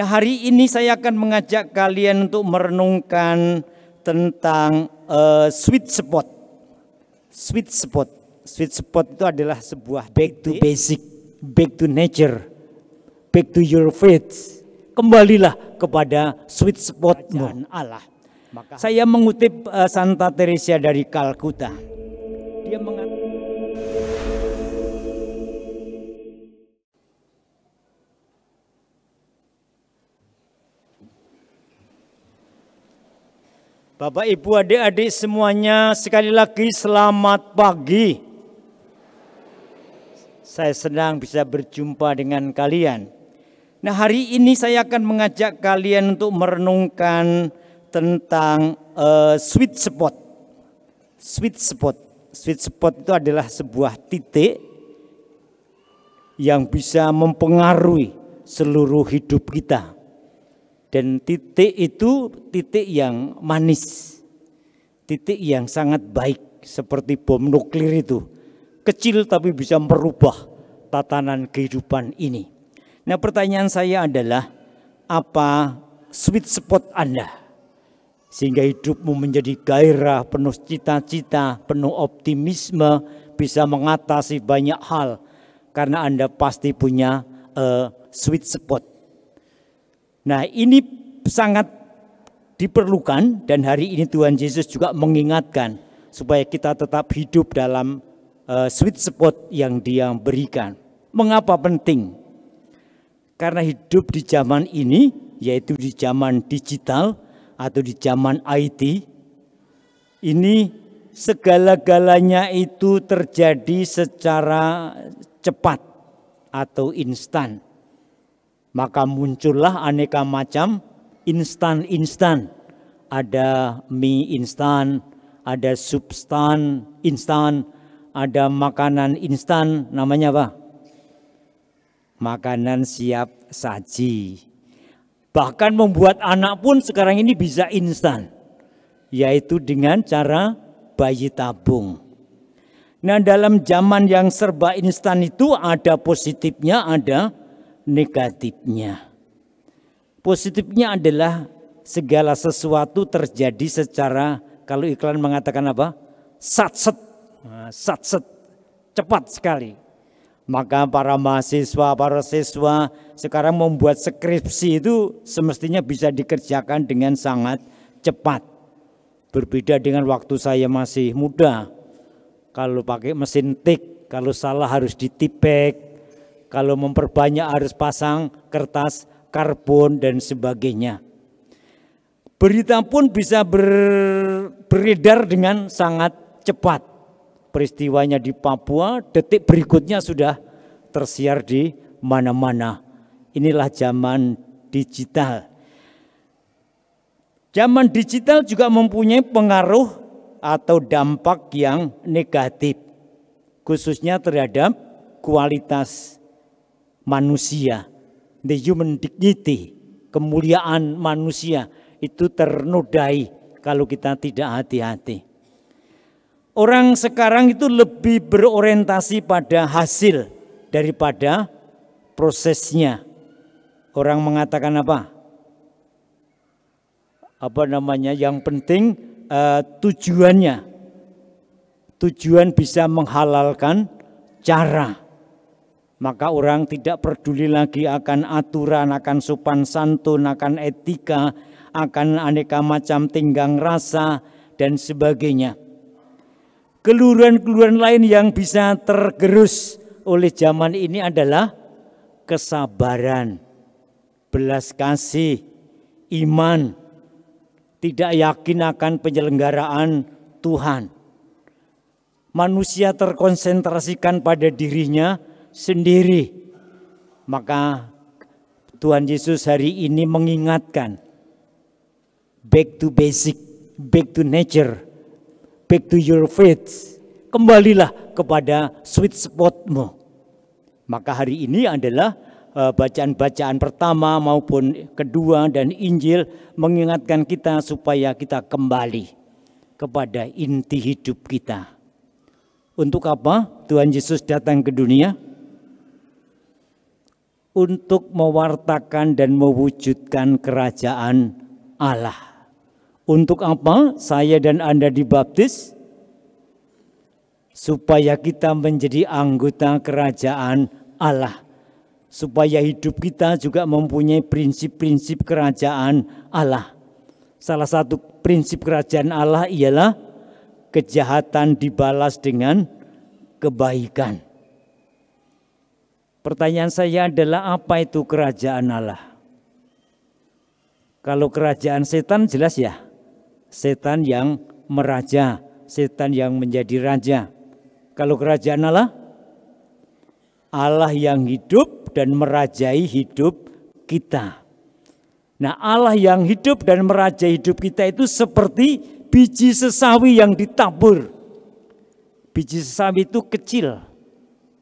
Nah hari ini saya akan mengajak kalian untuk merenungkan tentang uh, sweet spot. Sweet spot. Sweet spot itu adalah sebuah back to basic, back to nature, back to your faith. Kembalilah kepada sweet spotmu. Allah. Maka saya mengutip uh, Santa Teresa dari Kalkuta. Dia mengatakan Bapak, Ibu, adik-adik semuanya, sekali lagi selamat pagi. Saya senang bisa berjumpa dengan kalian. Nah, hari ini saya akan mengajak kalian untuk merenungkan tentang uh, sweet spot. Sweet spot. Sweet spot itu adalah sebuah titik yang bisa mempengaruhi seluruh hidup kita. Dan titik itu titik yang manis, titik yang sangat baik seperti bom nuklir itu. Kecil tapi bisa merubah tatanan kehidupan ini. Nah pertanyaan saya adalah apa sweet spot Anda? Sehingga hidupmu menjadi gairah, penuh cita-cita, penuh optimisme, bisa mengatasi banyak hal. Karena Anda pasti punya uh, sweet spot Nah ini sangat diperlukan dan hari ini Tuhan Yesus juga mengingatkan supaya kita tetap hidup dalam uh, sweet spot yang dia berikan. Mengapa penting? Karena hidup di zaman ini yaitu di zaman digital atau di zaman IT ini segala-galanya itu terjadi secara cepat atau instan. Maka muncullah aneka macam instan-instan. Ada mie instan, ada substan instan, ada makanan instan namanya apa? Makanan siap saji. Bahkan membuat anak pun sekarang ini bisa instan. Yaitu dengan cara bayi tabung. Nah dalam zaman yang serba instan itu ada positifnya, ada negatifnya. Positifnya adalah segala sesuatu terjadi secara kalau iklan mengatakan apa? Satset, nah, satset, cepat sekali. Maka para mahasiswa, para siswa sekarang membuat skripsi itu semestinya bisa dikerjakan dengan sangat cepat. Berbeda dengan waktu saya masih muda. Kalau pakai mesin tik, kalau salah harus ditipek, kalau memperbanyak harus pasang kertas karbon dan sebagainya. Berita pun bisa ber, beredar dengan sangat cepat. Peristiwanya di Papua, detik berikutnya sudah tersiar di mana-mana. Inilah zaman digital. Zaman digital juga mempunyai pengaruh atau dampak yang negatif, khususnya terhadap kualitas manusia, the human dignity, kemuliaan manusia itu ternodai kalau kita tidak hati-hati. Orang sekarang itu lebih berorientasi pada hasil daripada prosesnya. Orang mengatakan apa? Apa namanya? Yang penting uh, tujuannya. Tujuan bisa menghalalkan cara maka orang tidak peduli lagi akan aturan, akan sopan santun, akan etika, akan aneka macam tinggang rasa, dan sebagainya. Keluhan-keluhan lain yang bisa tergerus oleh zaman ini adalah kesabaran, belas kasih, iman, tidak yakin akan penyelenggaraan Tuhan. Manusia terkonsentrasikan pada dirinya, sendiri. Maka Tuhan Yesus hari ini mengingatkan back to basic, back to nature, back to your faith. Kembalilah kepada sweet spotmu. Maka hari ini adalah eh, bacaan-bacaan pertama maupun kedua dan Injil mengingatkan kita supaya kita kembali kepada inti hidup kita. Untuk apa Tuhan Yesus datang ke dunia? untuk mewartakan dan mewujudkan kerajaan Allah. Untuk apa saya dan Anda dibaptis? Supaya kita menjadi anggota kerajaan Allah. Supaya hidup kita juga mempunyai prinsip-prinsip kerajaan Allah. Salah satu prinsip kerajaan Allah ialah kejahatan dibalas dengan kebaikan Pertanyaan saya adalah apa itu kerajaan Allah? Kalau kerajaan setan jelas ya. Setan yang meraja, setan yang menjadi raja. Kalau kerajaan Allah Allah yang hidup dan merajai hidup kita. Nah, Allah yang hidup dan merajai hidup kita itu seperti biji sesawi yang ditabur. Biji sesawi itu kecil,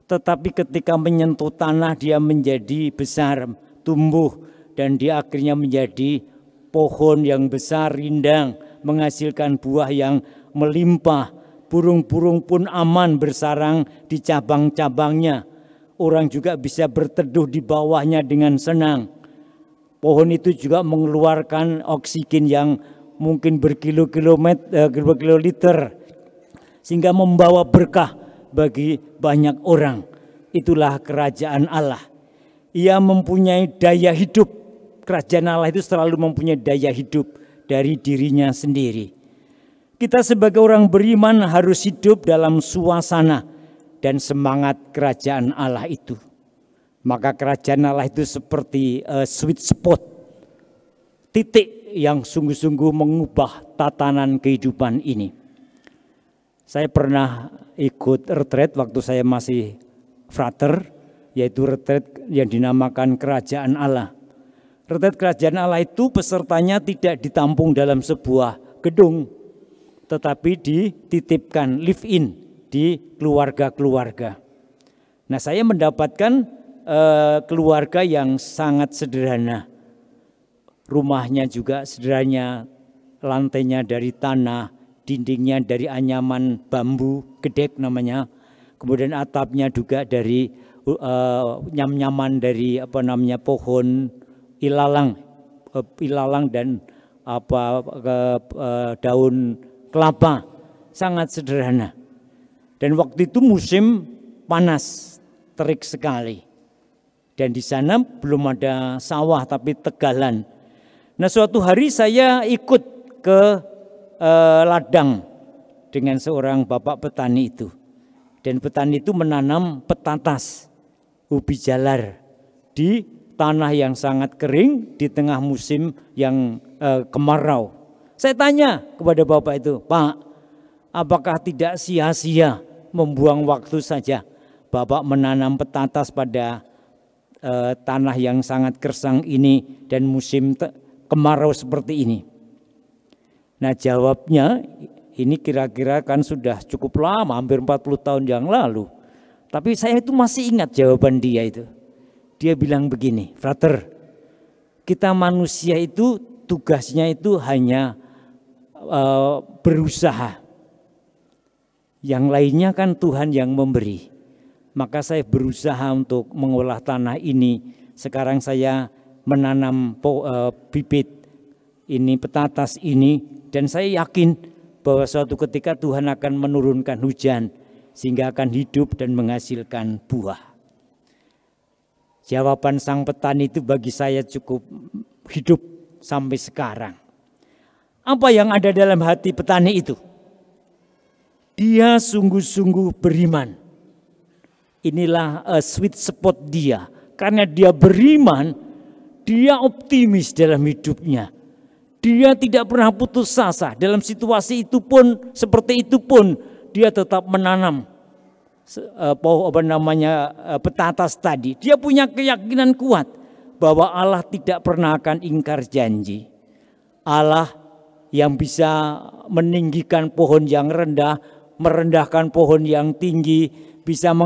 tetapi ketika menyentuh tanah dia menjadi besar, tumbuh dan dia akhirnya menjadi pohon yang besar, rindang, menghasilkan buah yang melimpah. Burung-burung pun aman bersarang di cabang-cabangnya. Orang juga bisa berteduh di bawahnya dengan senang. Pohon itu juga mengeluarkan oksigen yang mungkin berkilo-kilometer, eh, berkilo liter sehingga membawa berkah bagi banyak orang. Itulah kerajaan Allah. Ia mempunyai daya hidup. Kerajaan Allah itu selalu mempunyai daya hidup dari dirinya sendiri. Kita sebagai orang beriman harus hidup dalam suasana dan semangat kerajaan Allah itu. Maka kerajaan Allah itu seperti uh, sweet spot. Titik yang sungguh-sungguh mengubah tatanan kehidupan ini. Saya pernah ikut retret waktu saya masih frater, yaitu retret yang dinamakan Kerajaan Allah. Retret Kerajaan Allah itu pesertanya tidak ditampung dalam sebuah gedung, tetapi dititipkan live in di keluarga-keluarga. Nah, saya mendapatkan uh, keluarga yang sangat sederhana. Rumahnya juga sederhana, lantainya dari tanah, dindingnya dari anyaman bambu gedek namanya. Kemudian atapnya juga dari uh, nyam-nyaman dari apa namanya pohon ilalang, uh, ilalang dan apa uh, uh, daun kelapa. Sangat sederhana. Dan waktu itu musim panas, terik sekali. Dan di sana belum ada sawah tapi tegalan. Nah suatu hari saya ikut ke eh, ladang dengan seorang bapak petani itu. Dan petani itu menanam petatas, ubi jalar di tanah yang sangat kering di tengah musim yang eh, kemarau. Saya tanya kepada bapak itu, Pak, apakah tidak sia-sia membuang waktu saja bapak menanam petatas pada eh, tanah yang sangat kersang ini dan musim kemarau seperti ini? Nah jawabnya ini kira-kira kan sudah cukup lama, hampir 40 tahun yang lalu. Tapi saya itu masih ingat jawaban dia itu. Dia bilang begini, Frater, kita manusia itu tugasnya itu hanya e, berusaha. Yang lainnya kan Tuhan yang memberi. Maka saya berusaha untuk mengolah tanah ini. Sekarang saya menanam po, e, bibit ini petatas ini dan saya yakin bahwa suatu ketika Tuhan akan menurunkan hujan sehingga akan hidup dan menghasilkan buah. Jawaban sang petani itu bagi saya cukup hidup sampai sekarang. Apa yang ada dalam hati petani itu? Dia sungguh-sungguh beriman. Inilah a eh, sweet spot dia. Karena dia beriman, dia optimis dalam hidupnya. Dia tidak pernah putus asa. Dalam situasi itu pun, seperti itu pun, dia tetap menanam eh, pohon apa namanya eh, petatas tadi. Dia punya keyakinan kuat bahwa Allah tidak pernah akan ingkar janji. Allah yang bisa meninggikan pohon yang rendah, merendahkan pohon yang tinggi, bisa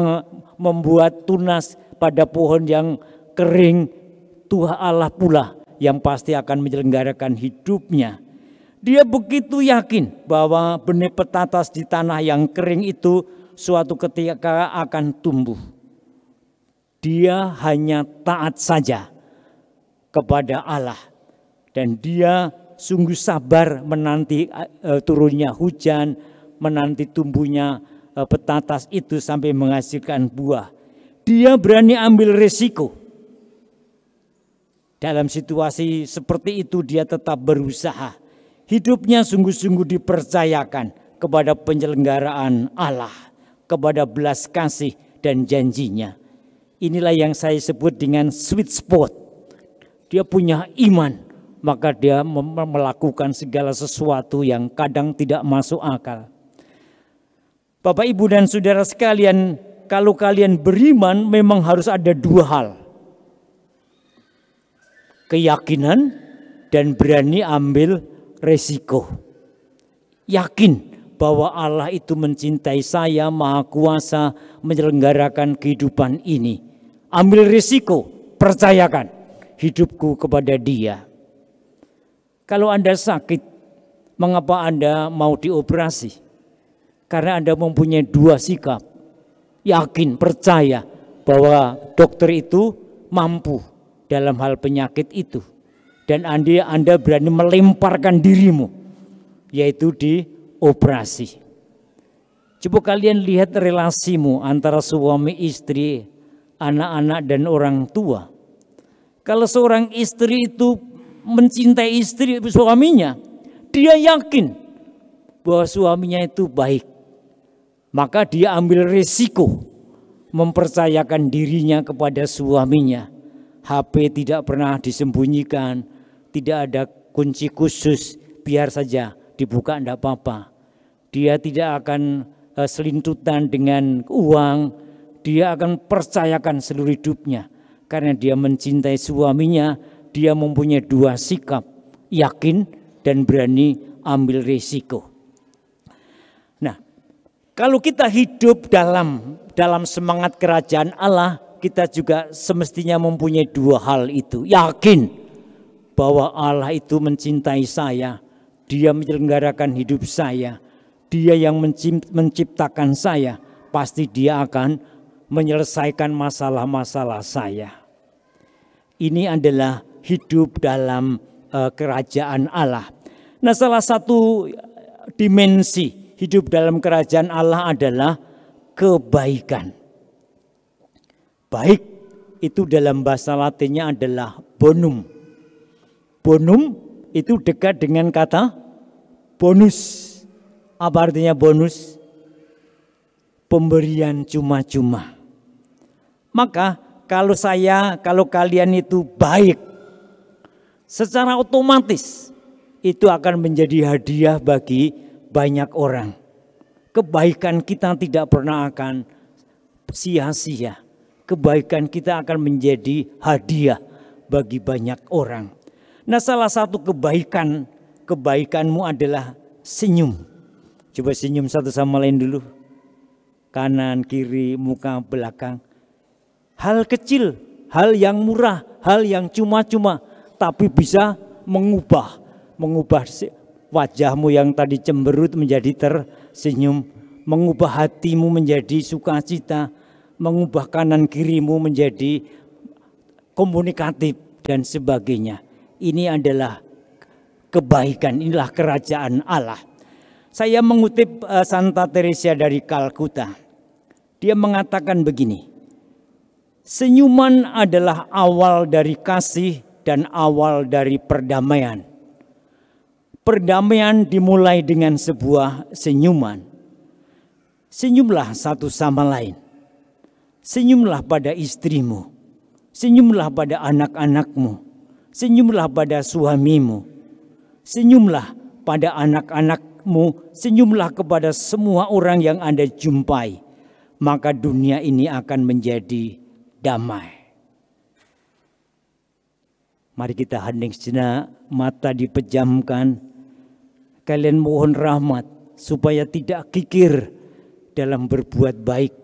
membuat tunas pada pohon yang kering. Tuhan Allah pula yang pasti akan menyelenggarakan hidupnya. Dia begitu yakin bahwa benih petatas di tanah yang kering itu suatu ketika akan tumbuh. Dia hanya taat saja kepada Allah dan dia sungguh sabar menanti eh, turunnya hujan, menanti tumbuhnya eh, petatas itu sampai menghasilkan buah. Dia berani ambil resiko. Dalam situasi seperti itu dia tetap berusaha. Hidupnya sungguh-sungguh dipercayakan kepada penyelenggaraan Allah, kepada belas kasih dan janjinya. Inilah yang saya sebut dengan sweet spot. Dia punya iman, maka dia melakukan segala sesuatu yang kadang tidak masuk akal. Bapak, ibu, dan saudara sekalian, kalau kalian beriman, memang harus ada dua hal: keyakinan dan berani ambil resiko. Yakin bahwa Allah itu mencintai saya, maha kuasa, menyelenggarakan kehidupan ini. Ambil risiko, percayakan hidupku kepada dia. Kalau Anda sakit, mengapa Anda mau dioperasi? Karena Anda mempunyai dua sikap. Yakin, percaya bahwa dokter itu mampu dalam hal penyakit itu. Dan Anda, Anda berani melemparkan dirimu, yaitu di operasi. Coba kalian lihat relasimu antara suami istri, anak-anak dan orang tua. Kalau seorang istri itu mencintai istri suaminya, dia yakin bahwa suaminya itu baik. Maka dia ambil risiko mempercayakan dirinya kepada suaminya HP tidak pernah disembunyikan, tidak ada kunci khusus, biar saja dibuka tidak apa-apa. Dia tidak akan eh, selintutan dengan uang, dia akan percayakan seluruh hidupnya. Karena dia mencintai suaminya, dia mempunyai dua sikap, yakin dan berani ambil risiko. Nah, kalau kita hidup dalam dalam semangat kerajaan Allah, kita juga semestinya mempunyai dua hal itu. Yakin bahwa Allah itu mencintai saya. Dia menyelenggarakan hidup saya. Dia yang menciptakan saya. Pasti dia akan menyelesaikan masalah-masalah saya. Ini adalah hidup dalam uh, kerajaan Allah. Nah salah satu eh, dimensi hidup dalam kerajaan Allah adalah kebaikan baik itu dalam bahasa latinnya adalah bonum. Bonum itu dekat dengan kata bonus. Apa artinya bonus? Pemberian cuma-cuma. Maka kalau saya, kalau kalian itu baik, secara otomatis itu akan menjadi hadiah bagi banyak orang. Kebaikan kita tidak pernah akan sia-sia kebaikan kita akan menjadi hadiah bagi banyak orang. Nah, salah satu kebaikan kebaikanmu adalah senyum. Coba senyum satu sama lain dulu. Kanan, kiri, muka, belakang. Hal kecil, hal yang murah, hal yang cuma-cuma tapi bisa mengubah mengubah wajahmu yang tadi cemberut menjadi tersenyum, mengubah hatimu menjadi sukacita, mengubah kanan kirimu menjadi komunikatif dan sebagainya. Ini adalah kebaikan, inilah kerajaan Allah. Saya mengutip eh, Santa Teresa dari Kalkuta. Dia mengatakan begini, senyuman adalah awal dari kasih dan awal dari perdamaian. Perdamaian dimulai dengan sebuah senyuman. Senyumlah satu sama lain. Senyumlah pada istrimu, senyumlah pada anak-anakmu, senyumlah pada suamimu, senyumlah pada anak-anakmu, senyumlah kepada semua orang yang Anda jumpai, maka dunia ini akan menjadi damai. Mari kita hening sejenak, mata dipejamkan. Kalian mohon rahmat supaya tidak kikir dalam berbuat baik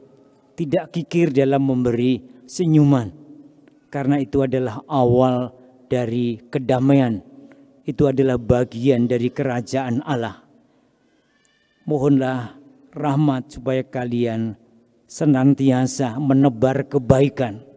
tidak kikir dalam memberi senyuman. Karena itu adalah awal dari kedamaian. Itu adalah bagian dari kerajaan Allah. Mohonlah rahmat supaya kalian senantiasa menebar kebaikan